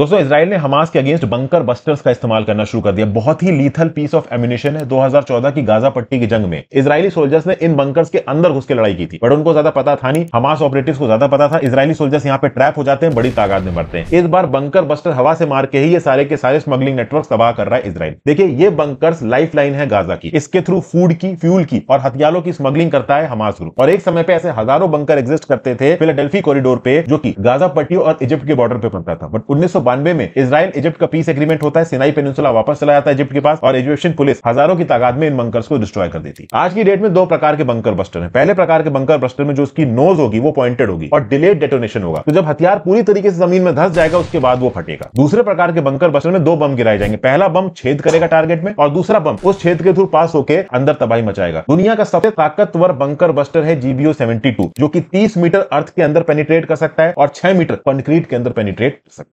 दोस्तों इसराइल ने हमास के अगेंस्ट बंकर बस्टर्स का इस्तेमाल करना शुरू कर दिया बहुत ही लीथल पीस ऑफ एम्यूनेशन है 2014 की गाजा पट्टी की जंग में इसराइली सोल्जर्स ने इन बंकर्स के अंदर घुस के लड़ाई की थी बट उनको ज्यादा पता था नहीं हमास ऑपरेटिव को ज्यादा पता था इसराइली सोल्जर्स यहाँ पे ट्रैप हो जाते हैं बड़ी तादाद में मरते हैं इस बार बंकर बस्टर हवा से मार के ही ये सारे के सारे स्मगलिंग नेटवर्क तबाह कर रहा है इसराइल देखिए ये बंकर लाइफ लाइन है गाजा की इसके थ्रू फूड की फ्यूल की और हथियारों की स्मगलिंग करता है हमास ग्रुप और एक समय पे ऐसे हजारों बंकर एग्जिस्ट करते थे फिलाडेल्फी कॉरिडोर पे जो की गाजा पट्टी और इजिप्ट के बॉर्डर पे पड़ता था बट उन्नीस बानवे में इसराइल इजिप्ट का पीस एग्रीमेंट होता है सिनाई पेनसुला वापस चला जाता है इजिप्ट के पास और इजिप्शियन पुलिस हजारों की तादाद में इन बंकर को डिस्ट्रॉय कर देती आज की डेट में दो प्रकार के बंकर बस्टर है पहले प्रकार के बंकर बस्टर में जो उसकी नोज होगी वो पॉइंटेड होगी और डिलेड डेटोनेशन होगा तो जब हथियार पूरी तरीके से जमीन में धस जाएगा उसके बाद वो फटेगा दूसरे प्रकार के बंकर बस्टर में दो बम गिराए जाएंगे पहला बम छेद करेगा टारगेट में और दूसरा बम उस छेद के थ्रू पास होकर अंदर तबाही मचाएगा दुनिया का सबसे ताकतवर बंकर बस्टर है जीबीओ सेवेंटी जो की तीस मीटर अर्थ के अंदर पेनिट्रेट कर सकता है और छह मीटर कंक्रीट के अंदर पेनिट्रेट कर सकता है